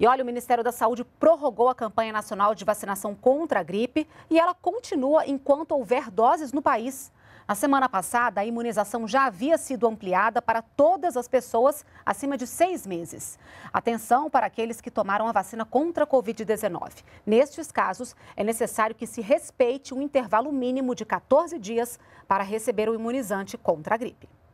E olha, o Ministério da Saúde prorrogou a campanha nacional de vacinação contra a gripe e ela continua enquanto houver doses no país. Na semana passada, a imunização já havia sido ampliada para todas as pessoas acima de seis meses. Atenção para aqueles que tomaram a vacina contra a Covid-19. Nestes casos, é necessário que se respeite um intervalo mínimo de 14 dias para receber o imunizante contra a gripe.